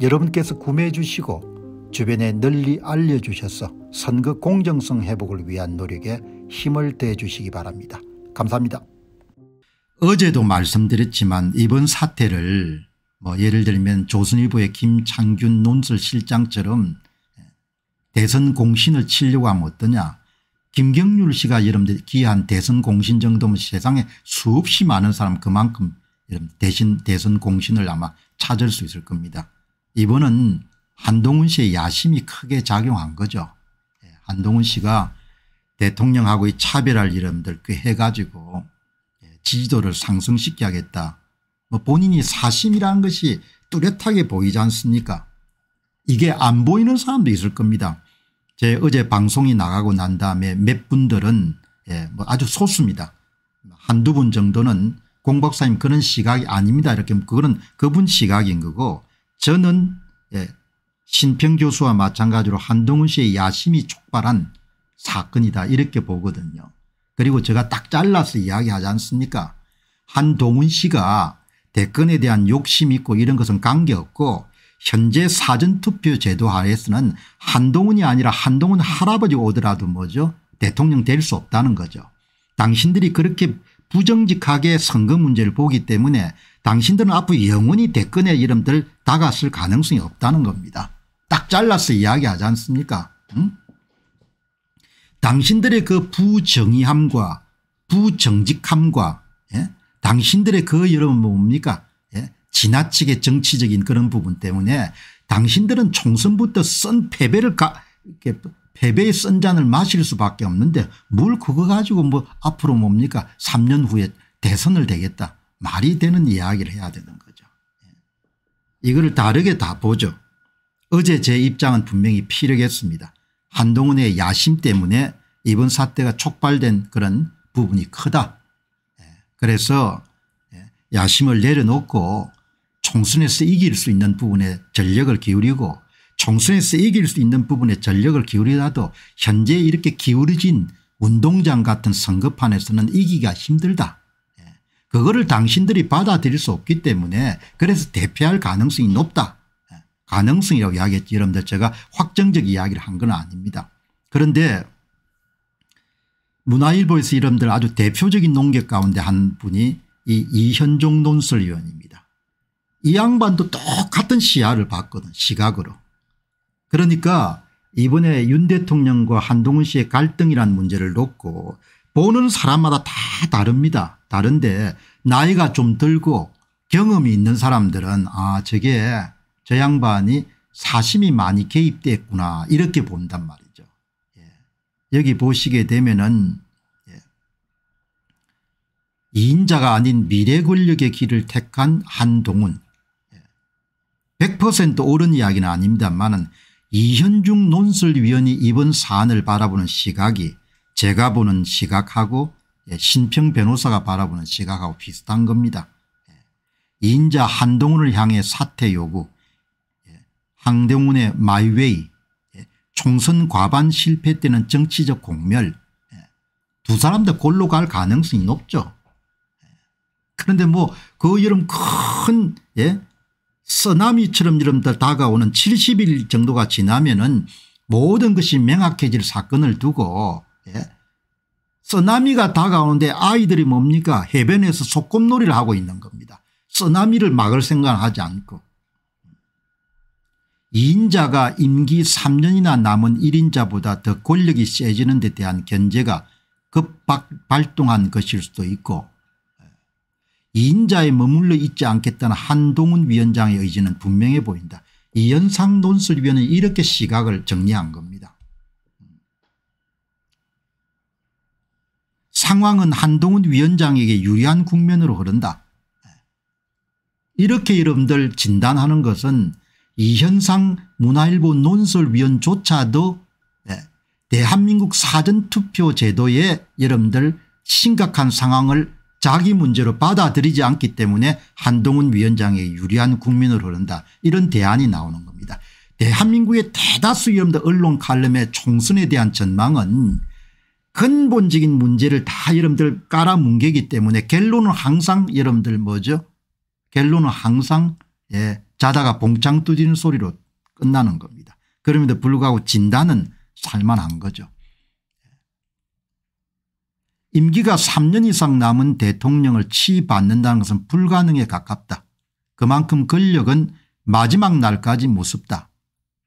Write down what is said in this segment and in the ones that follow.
여러분께서 구매해 주시고 주변에 널리 알려주셔서 선거 공정성 회복을 위한 노력에 힘을 대 주시기 바랍니다. 감사합니다. 어제도 말씀드렸지만 이번 사태를 뭐 예를 들면 조선일보의 김창균 논설실장처럼 대선 공신을 치려고 하면 어떠냐 김경률 씨가 여러분들 기한 대선 공신 정도면 세상에 수없이 많은 사람 그만큼 대신 대선 공신을 아마 찾을 수 있을 겁니다. 이번은 한동훈 씨의 야심이 크게 작용한 거죠. 예, 한동훈 씨가 대통령하고의 차별할 이름들 꽤 해가지고 예, 지지도를 상승시켜 겠다뭐 본인이 사심이라는 것이 뚜렷하게 보이지 않습니까 이게 안 보이는 사람도 있을 겁니다. 제 어제 방송이 나가고 난 다음에 몇 분들은 예, 뭐 아주 소수입니다. 한두 분 정도는 공 박사님 그런 시각이 아닙니다. 이렇게 그거는 그분 시각인 거고 저는 예, 신평 교수와 마찬가지로 한동훈 씨의 야심이 촉발한 사건이다 이렇게 보거든요. 그리고 제가 딱 잘라서 이야기하지 않습니까 한동훈 씨가 대권에 대한 욕심 이 있고 이런 것은 관계없고 현재 사전투표 제도 하에서는 한동훈이 아니라 한동훈 할아버지 오더라도 뭐죠 대통령 될 수 없다는 거죠. 당신들이 그렇게 부정직하게 선거 문제를 보기 때문에 당신들은 앞으로 영원히 대권의 이름들 다갔을 가능성이 없다는 겁니다. 딱 잘라서 이야기하지 않습니까 응? 당신들의 그 부정의함과 부정직함과 예? 당신들의 그 여러분 뭡니까 예? 지나치게 정치적인 그런 부분 때문에 당신들은 총선부터 쓴 패배를 가, 패배의 쓴 잔을 마실 수밖에 없는데 뭘 그거 가지고 뭐 앞으로 뭡니까 3년 후에 대선을 되겠다 말이 되는 이야기를 해야 되는 거 이거를 다르게 다 보죠. 어제 제 입장은 분명히 피력했습니다. 한동훈의 야심 때문에 이번 사태가 촉발된 그런 부분이 크다. 예, 그래서 예, 야심을 내려놓고 총선에서 이길 수 있는 부분에 전력을 기울이고 총선에서 이길 수 있는 부분에 전력을 기울이라도 현재 이렇게 기울어진 운동장 같은 선거판에서는 이기가 힘들다. 그거를 당신들이 받아들일 수 없기 때문에 그래서 대피할 가능성이 높다. 예, 가능성이라고 이야기했지 여러분들 제가 확정적 이야기를 한 건 아닙니다. 그런데 문화일보에서 여러분들 아주 대표적인 논객 가운데 한 분이 이 이현종 논설위원입니다. 이 양반도 똑같은 시야를 봤거든 시각으로. 그러니까 이번에 윤 대통령과 한동훈 씨의 갈등이란 문제를 놓고 보는 사람마다 다 다릅니다. 다른데 나이가 좀 들고 경험이 있는 사람들은 아 저게 저 양반이 사심이 많이 개입됐구나 이렇게 본단 말이죠. 예. 여기 보시게 되면은 예. 2인자가 아닌 미래 권력의 길을 택한 한동훈 100% 예. 옳은 이야기는 아닙니다만은 이현중 논술위원이 이번 사안을 바라보는 시각이 제가 보는 시각하고 예, 신평 변호사가 바라보는 시각하고 비슷한 겁니다. 예. 인자 한동훈을 향해 사퇴 요구, 항동훈의 예. 마이웨이, 총선 과반 실패 때는 정치적 공멸, 두 사람 다 골로 갈 가능성이 높죠. 그런데 뭐그 여름 큰 예? 쓰나미처럼 이름 다가오는 70일 정도가 지나면은 모든 것이 명확해질 사건을 두고 예? 쓰나미가 다가오는데 아이들이 뭡니까 해변에서 소꿉놀이를 하고 있는 겁니다. 쓰나미를 막을 생각하지 않고 2인자가 임기 3년이나 남은 1인자보다 더 권력이 세지는 데 대한 견제가 급발동한 것일 수도 있고 2인자에 예. 머물러 있지 않겠다는 한동훈 위원장의 의지는 분명해 보인다. 이현상 논술위원은 이렇게 시각을 정리한 겁니다. 상황은 한동훈 위원장에게 유리한 국면으로 흐른다. 이렇게 여러분들 진단하는 것은 이현상 문화일보 논설위원조차도 예, 대한민국 사전투표 제도에 여러분들 심각한 상황을 자기 문제로 받아들이지 않기 때문에 한동훈 위원장의 유리한 국민으로 흐른다 이런 대안이 나오는 겁니다. 대한민국의 대다수 여러분들 언론 칼럼의 총선에 대한 전망은 근본적인 문제를 다 여러분들 깔아뭉개기 때문에 결론은 항상 여러분들 뭐죠 결론은 항상 예, 자다가 봉창 뚜지는 소리로 끝나는 겁니다. 그럼에도 불구하고 진단은 살만한 거죠. 임기가 3년 이상 남은 대통령을 치받는다는 것은 불가능에 가깝다. 그만큼 권력은 마지막 날까지 무섭다.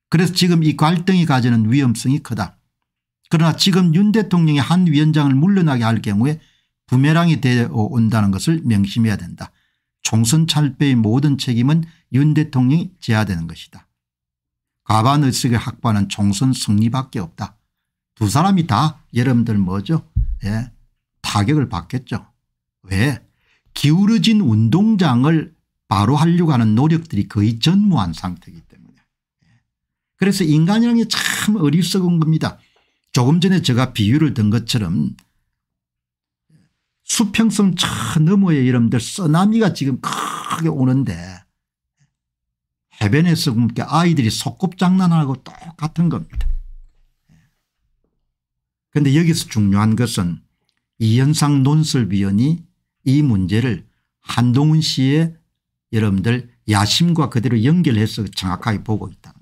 그래서 지금 이 갈등이 가지는 위험성이 크다. 그러나 지금 윤 대통령이 한 위원장을 물러나게 할 경우에 부메랑이 되어온다는 것을 명심해야 된다. 총선 참배의 모든 책임은 윤 대통령이 져야 되는 것이다. 가반 의식의 확보는 총선 승리밖에 없다. 두 사람이 다 여러분들 뭐죠 예. 타격을 받겠죠. 왜 기울어진 운동장을 바로 하려고 하는 노력들이 거의 전무한 상태이기 때문에 예. 그래서 인간이라는 게참 어리석은 겁니다. 조금 전에 제가 비유를 든 것처럼 수평선 차 너머에 여러분들 쓰나미가 지금 크게 오는데 해변에서 굶게 아이들이 소꿉장난하고 똑같은 겁니다. 그런데 여기서 중요한 것은 이현상 논설위원이 이 문제를 한동훈 씨의 여러분들 야심과 그대로 연결해서 정확하게 보고 있다.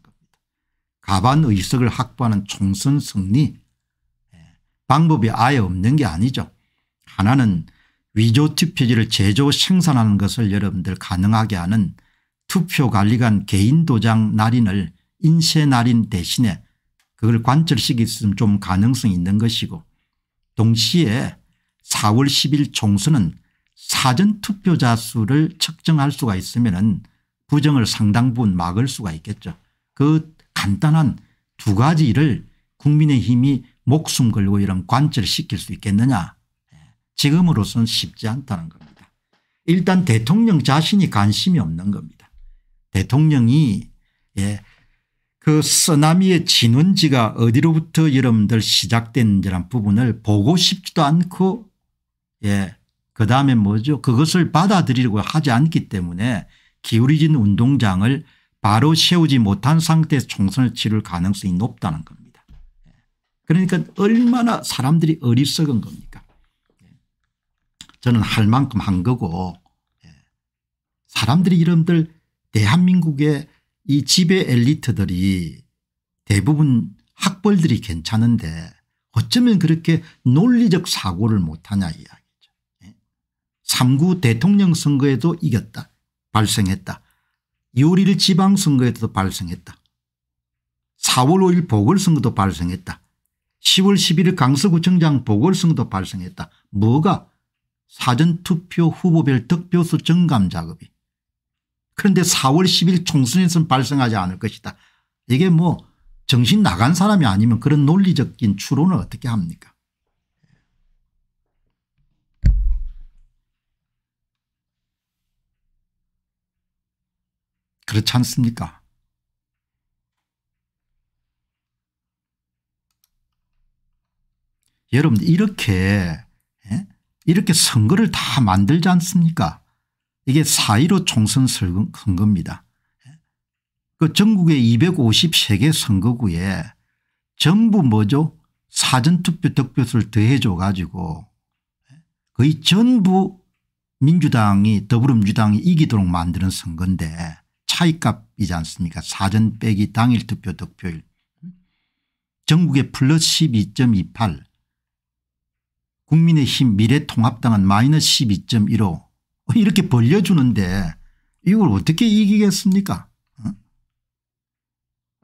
과반 의석을 확보하는 총선 승리 예, 방법이 아예 없는 게 아니죠. 하나는 위조 투표지를 제조 생산하는 것을 여러분들 가능하게 하는 투표관리관 개인도장 날인을 인쇄 날인 대신에 그걸 관철시켰면좀 가능성이 있는 것이고 동시에 4월 10일 총선은 사전투표자 수를 측정할 수가 있으면 부정을 상당 부분 막을 수가 있겠죠. 그 간단한 두 가지 일을 국민의힘이 목숨 걸고 이런 관철시킬 수 있겠느냐 지금으로서는 쉽지 않다는 겁니다. 일단 대통령 자신이 관심이 없는 겁니다. 대통령이 예, 그 쓰나미의 진원지가 어디로부터 여러분들 시작된지란 부분을 보고 싶지도 않고 예, 그 다음에 뭐죠 그것을 받아들이려고 하지 않기 때문에 기울이진 운동장을 바로 세우지 못한 상태에서 총선을 치를 가능성이 높다는 겁니다. 그러니까 얼마나 사람들이 어리석은 겁니까 저는 할 만큼 한 거고 예. 사람들이 이름들 대한민국의 이 지배 엘리트들이 대부분 학벌들이 괜찮은데 어쩌면 그렇게 논리적 사고를 못하냐 이야기죠. 3구 예. 대통령 선거에도 이겼다 발생했다 2월 1일 지방선거에도 서 발생했다. 4월 5일 보궐선거도 발생했다. 10월 11일 강서구청장 보궐선거도 발생했다. 뭐가 사전투표 후보별 득표수 증감 작업이. 그런데 4월 10일 총선에서는 발생하지 않을 것이다. 이게 뭐 정신 나간 사람이 아니면 그런 논리적인 추론을 어떻게 합니까 그렇지 않습니까? 여러분 이렇게 예? 이렇게 선거를 다 만들지 않습니까? 이게 4.15 총선 선거입니다. 예? 그 전국의 253개 선거구에 전부 뭐죠? 사전투표 득표수를 더해줘 가지고 예? 거의 전부 민주당이 더불어민주당이 이기도록 만드는 선거인데 차이값이지 않습니까 사전 빼기 당일 투표 득표율 전국의 플러스 12.28 국민의힘 미래통합당은 마이너스 12.15 어, 이렇게 벌려주는데 이걸 어떻게 이기겠습니까 어?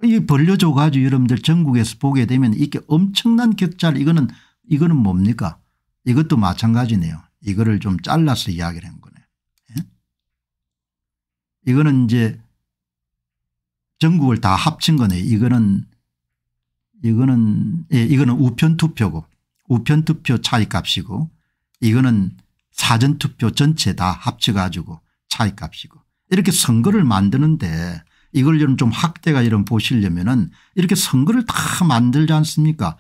이 벌려줘 가지고 여러분들 전국에서 보게 되면 이게 엄청난 격차를 이거는 이거는 뭡니까 이것도 마찬가지네요 이거를 좀 잘라서 이야기를 한 거네 예? 이거는 이제 전국을 다 합친 거네. 이거는 이거는 예, 이거는 우편 투표고 우편 투표 차이값이고 이거는 사전 투표 전체 다 합쳐가지고 차이값이고 이렇게 선거를 만드는데 이걸 여러분 좀확대가 이런 보시려면은 이렇게 선거를 다 만들지 않습니까?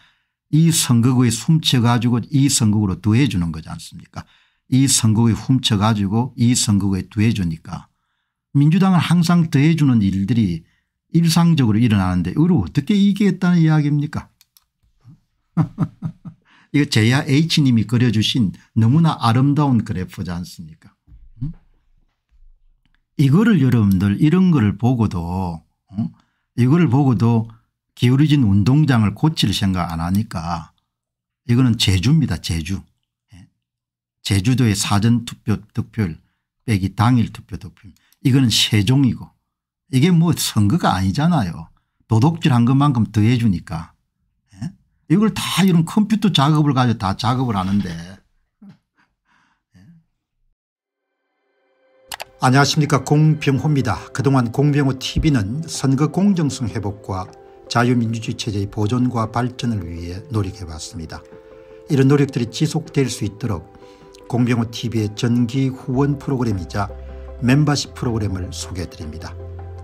이 선거구에 훔쳐가지고 이 선거구로 두해 주는 거지 않습니까? 이 선거구에 훔쳐가지고 이 선거구에 두해 주니까 민주당은 항상 더해 주는 일들이 일상적으로 일어나는데 의로 어떻게 이기겠다는 이야기입니까? 이거 제야 H님이 그려주신 너무나 아름다운 그래프지 않습니까? 이거를 여러분들 이런 거를 보고도 이거를 보고도 기울어진 운동장을 고칠 생각 안 하니까 이거는 제주입니다. 제주. 예. 제주도의 사전투표 득표율 빼기 당일 투표 득표 이거는 세종이고 이게 뭐 선거가 아니잖아요. 도둑질한 것만큼 더해 주니까. 예? 이걸 다 이런 컴퓨터 작업을 가지고 다 작업을 하는데. 예? 안녕하십니까 공병호입니다. 그동안 공병호TV는 선거 공정성 회복과 자유민주주의 체제의 보존과 발전을 위해 노력해봤습니다 이런 노력들이 지속될 수 있도록 공병호TV의 전기 후원 프로그램이자 멤버십 프로그램을 소개해드립니다.